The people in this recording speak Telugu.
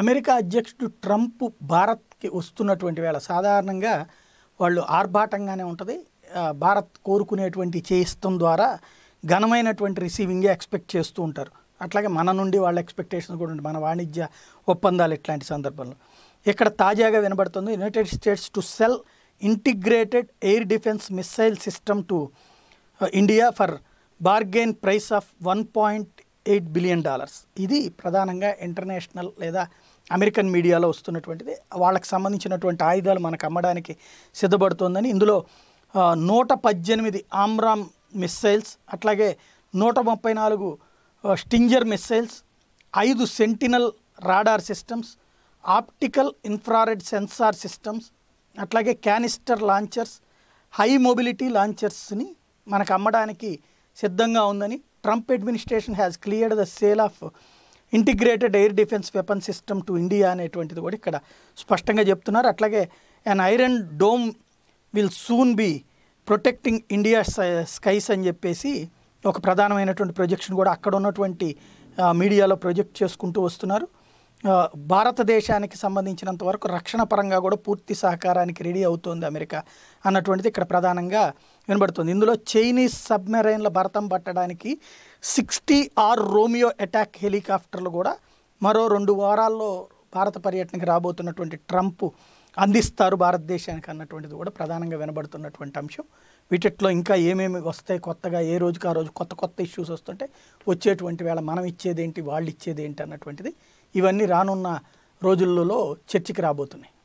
అమెరికా అధ్యక్షుడు ట్రంప్ భారత్కి వస్తున్నటువంటి వేళ సాధారణంగా వాళ్ళు ఆర్భాటంగానే ఉంటుంది భారత్ కోరుకునేటువంటి చేయిస్తం ద్వారా ఘనమైనటువంటి రిసీవింగే ఎక్స్పెక్ట్ చేస్తూ ఉంటారు అట్లాగే మన నుండి వాళ్ళ ఎక్స్పెక్టేషన్స్ కూడా ఉంటాయి మన వాణిజ్య ఒప్పందాలు ఇట్లాంటి సందర్భంలో ఇక్కడ తాజాగా వినబడుతుంది United States to sell integrated air defence missile system to India for bargain price of one point eight billion dollars ఇది ప్రధానంగా ఇంటర్నేషనల్ లేదా అమెరికన్ మీడియాలో వస్తున్నటువంటిది వాళ్ళకి సంబంధించినటువంటి ఆయుధాలు మనకు అమ్మడానికి సిద్ధపడుతోందని ఇందులో నూట పద్దెనిమిది ఆమ్రామ్ మిస్సైల్స్ అట్లాగే నూట ముప్పై నాలుగు స్టింజర్ మిస్సైల్స్ ఐదు Sentinel radar systems optical infrared sensor systems అట్లాగే క్యానిస్టర్ లాంచర్స్ హై మొబిలిటీ లాంచర్స్ని మనకు అమ్మడానికి సిద్ధంగా ఉందని Trump administration has cleared the sale of integrated air defence weapon system to India అనేటువంటిది కూడా ఇక్కడ స్పష్టంగా చెప్తున్నారు అట్లాగే an iron dome will soon be protecting India skies అని చెప్పేసి ఒక ప్రధానమైనటువంటి ప్రొజెక్షన్ కూడా అక్కడ ఉన్నటువంటి మీడియాలో ప్రొజెక్ట్ చేసుకుంటూ వస్తున్నారు భారతదేశానికి సంబంధించినంత వరకు రక్షణ పరంగా కూడా పూర్తి సహకారానికి రెడీ అవుతోంది అమెరికా అన్నటువంటిది ఇక్కడ ప్రధానంగా వినబడుతుంది ఇందులో చైనీస్ సబ్మెరైన్ల భరతం పట్టడానికి సిక్స్టీ ఆర్ రోమియో అటాక్ హెలికాప్టర్లు కూడా మరో రెండు వారాల్లో భారత పర్యటనకి రాబోతున్నటువంటి ట్రంప్ అందిస్తారు భారతదేశానికి అన్నటువంటిది కూడా ప్రధానంగా వినబడుతున్నటువంటి అంశం వీటిట్లో ఇంకా ఏమేమి వస్తాయి కొత్తగా ఏ రోజుకి ఆ రోజు కొత్త కొత్త ఇష్యూస్ వస్తుంటే వచ్చేటువంటి వేళ మనం ఇచ్చేదేంటి వాళ్ళు ఇచ్చేదేంటి అన్నటువంటిది ఇవన్నీ రానున్న రోజులలో చర్చకి రాబోతున్నాయి